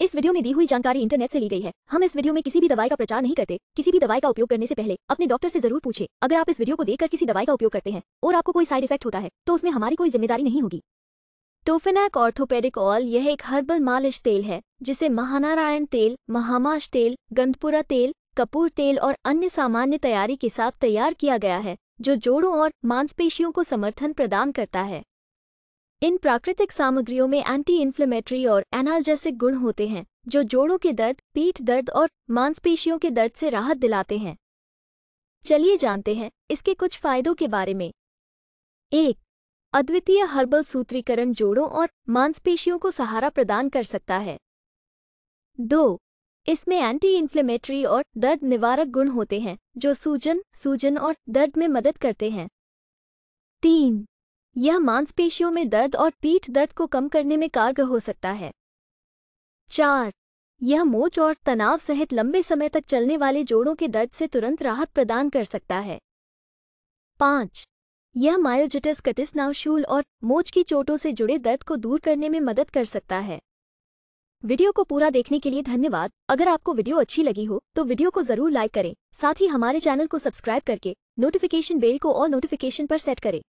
इस वीडियो में दी हुई जानकारी इंटरनेट से ली गई है हम इस वीडियो में किसी भी दवाई का प्रचार नहीं करते किसी भी दवाई का उपयोग करने से पहले अपने डॉक्टर से जरूर पूछे अगर आप इस वीडियो को देखकर किसी दवाई का उपयोग करते हैं और आपको कोई साइड इफेक्ट होता है तो उसमें हमारी कोई जिम्मेदारी नहीं होगी टोफेनाक ऑर्थोपेडिक यह एक हर्बल मालिश तेल है जिसे महानारायण तेल महामाश तेल गंदपुरा तेल कपूर तेल और अन्य सामान्य तैयारी के साथ तैयार किया गया है जो जोड़ों और मांसपेशियों को समर्थन प्रदान करता है इन प्राकृतिक सामग्रियों में एंटी इन्फ्लेमेटरी और एनाल्जेसिक गुण होते हैं जो जोड़ों के दर्द पीठ दर्द और मांसपेशियों के दर्द से राहत दिलाते हैं चलिए जानते हैं इसके कुछ फायदों के बारे में एक अद्वितीय हर्बल सूत्रीकरण जोड़ों और मांसपेशियों को सहारा प्रदान कर सकता है दो इसमें एंटी इन्फ्लेमेटरी और दर्द निवारक गुण होते हैं जो सूजन सूजन और दर्द में मदद करते हैं तीन यह मांसपेशियों में दर्द और पीठ दर्द को कम करने में कारगर हो सकता है चार यह मोच और तनाव सहित लंबे समय तक चलने वाले जोड़ों के दर्द से तुरंत राहत प्रदान कर सकता है पाँच यह मायोजिटिस कटिस नावशूल और मोच की चोटों से जुड़े दर्द को दूर करने में मदद कर सकता है वीडियो को पूरा देखने के लिए धन्यवाद अगर आपको वीडियो अच्छी लगी हो तो वीडियो को जरूर लाइक करें साथ ही हमारे चैनल को सब्सक्राइब करके नोटिफिकेशन बेल को और नोटिफिकेशन पर सेट करें